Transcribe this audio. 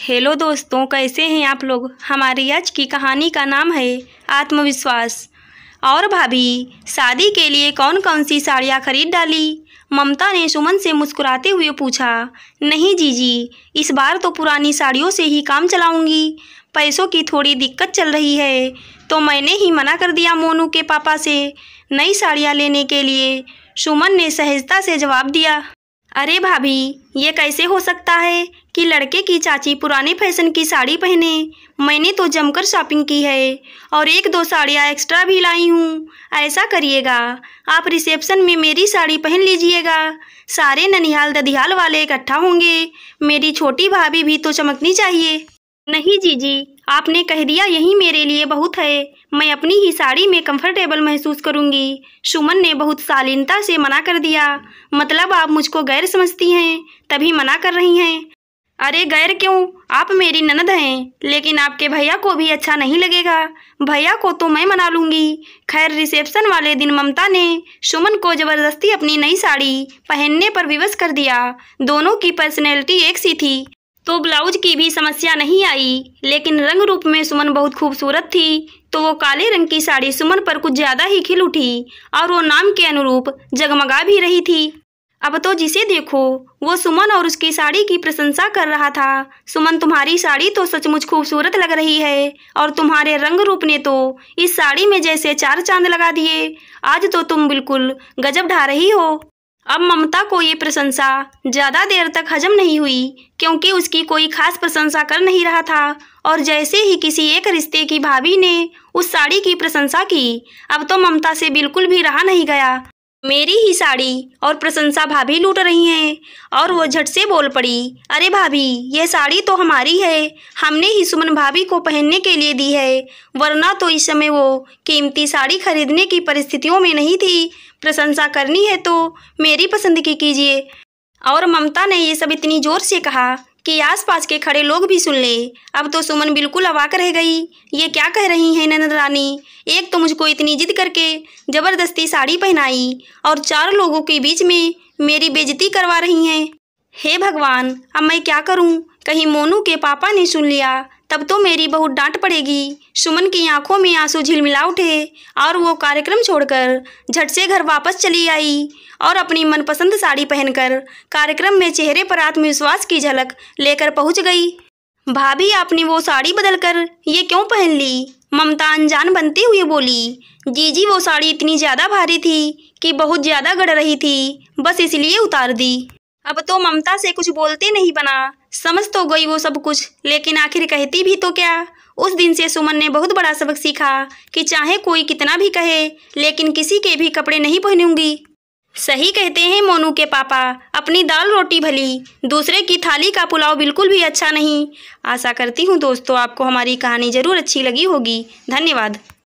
Hello दोस्तों कैसे हैं आप लोग हमारी आज की कहानी का नाम है आत्मविश्वास और भाभी शादी के लिए कौन कौन सी साड़ियाँ खरीद डाली ममता ने सुमन से मुस्कुराते हुए पूछा नहीं जीजी इस बार तो पुरानी साड़ियों से ही काम चलाऊंगी पैसों की थोड़ी दिक्कत चल रही है तो मैंने ही मना कर दिया मोनू के पापा से नई साड़ियाँ लेने के लिए सुमन ने सहजता से जवाब दिया अरे भाभी ये कैसे हो सकता है कि लड़के की चाची पुराने फैशन की साड़ी पहने मैंने तो जमकर शॉपिंग की है और एक दो साड़ियाँ एक्स्ट्रा भी लाई हूँ ऐसा करिएगा आप रिसेप्शन में मेरी साड़ी पहन लीजिएगा सारे ननिहाल ददिहाल वाले इकट्ठा होंगे मेरी छोटी भाभी भी तो चमकनी चाहिए नहीं जीजी आपने कह दिया यही मेरे लिए बहुत है मैं अपनी ही साड़ी में कंफर्टेबल महसूस करूंगी सुमन ने बहुत शालीनता से मना कर दिया मतलब आप मुझको गैर समझती हैं तभी मना कर रही हैं अरे गैर क्यों आप मेरी ननद हैं लेकिन आपके भैया को भी अच्छा नहीं लगेगा भैया को तो मैं मना लूंगी खैर रिसेप्शन वाले दिन ममता ने सुमन को ज़बरदस्ती अपनी नई साड़ी पहनने पर विवश कर दिया दोनों की पर्सनैलिटी एक सी थी तो ब्लाउज की भी समस्या नहीं आई लेकिन रंग रूप में सुमन बहुत खूबसूरत थी तो वो काले रंग की साड़ी सुमन पर कुछ ज़्यादा ही खिल उठी और वो नाम के अनुरूप जगमगा भी रही थी अब तो जिसे देखो वो सुमन और उसकी साड़ी की प्रशंसा कर रहा था सुमन तुम्हारी साड़ी तो सचमुच खूबसूरत लग रही है और तुम्हारे रंग रूप ने तो इस साड़ी में जैसे चार चांद लगा दिए आज तो तुम बिल्कुल गजब ढा रही हो अब ममता को ये प्रशंसा ज़्यादा देर तक हजम नहीं हुई क्योंकि उसकी कोई खास प्रशंसा कर नहीं रहा था और जैसे ही किसी एक रिश्ते की भाभी ने उस साड़ी की प्रशंसा की अब तो ममता से बिल्कुल भी रहा नहीं गया मेरी ही साड़ी और प्रशंसा भाभी लूट रही हैं और वो झट से बोल पड़ी अरे भाभी यह साड़ी तो हमारी है हमने ही सुमन भाभी को पहनने के लिए दी है वरना तो इस समय वो कीमती साड़ी खरीदने की परिस्थितियों में नहीं थी प्रशंसा करनी है तो मेरी पसंद की कीजिए और ममता ने ये सब इतनी ज़ोर से कहा कि आसपास के खड़े लोग भी सुन ले अब तो सुमन बिल्कुल अवाक रह गई ये क्या कह रही हैं नंद रानी एक तो मुझको इतनी जिद करके ज़बरदस्ती साड़ी पहनाई और चार लोगों के बीच में मेरी बेजती करवा रही हैं हे भगवान अब मैं क्या करूं? कहीं मोनू के पापा ने सुन लिया तब तो मेरी बहुत डांट पड़ेगी सुमन की आंखों में आंसू झिलमिला उठे और वो कार्यक्रम छोड़कर झट से घर वापस चली आई और अपनी मनपसंद साड़ी पहनकर कार्यक्रम में चेहरे पर आत्मविश्वास की झलक लेकर पहुंच गई भाभी आपने वो साड़ी बदलकर ये क्यों पहन ली ममता अनजान बनती हुई बोली जी जी वो साड़ी इतनी ज़्यादा भारी थी कि बहुत ज़्यादा गड़ रही थी बस इसलिए उतार दी अब तो ममता से कुछ बोलते नहीं बना समझ तो गई वो सब कुछ लेकिन आखिर कहती भी तो क्या उस दिन से सुमन ने बहुत बड़ा सबक सीखा कि चाहे कोई कितना भी कहे लेकिन किसी के भी कपड़े नहीं पहनूंगी सही कहते हैं मोनू के पापा अपनी दाल रोटी भली दूसरे की थाली का पुलाव बिल्कुल भी अच्छा नहीं आशा करती हूँ दोस्तों आपको हमारी कहानी ज़रूर अच्छी लगी होगी धन्यवाद